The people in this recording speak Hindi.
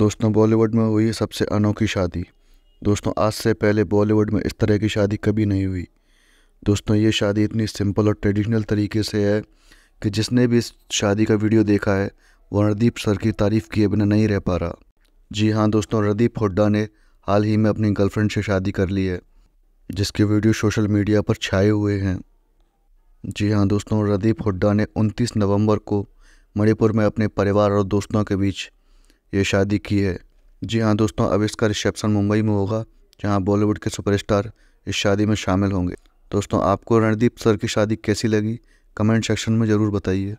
दोस्तों बॉलीवुड में हुई सबसे अनोखी शादी दोस्तों आज से पहले बॉलीवुड में इस तरह की शादी कभी नहीं हुई दोस्तों ये शादी इतनी सिंपल और ट्रेडिशनल तरीके से है कि जिसने भी इस शादी का वीडियो देखा है वो रणदीप सर की तारीफ़ किए बिना नहीं रह पा रहा जी हाँ दोस्तों रणदीप हुड्डा ने हाल ही में अपनी गर्लफ्रेंड से शादी कर ली है जिसके वीडियो सोशल मीडिया पर छाए हुए हैं जी हाँ दोस्तों रणदीप हुड्डा ने 29 नवंबर को मणिपुर में अपने परिवार और दोस्तों के बीच ये शादी की है जी हाँ दोस्तों अब इसका रिसेप्शन मुंबई में होगा जहाँ बॉलीवुड के सुपरस्टार इस शादी में शामिल होंगे दोस्तों आपको रणदीप सर की शादी कैसी लगी कमेंट सेक्शन में ज़रूर बताइए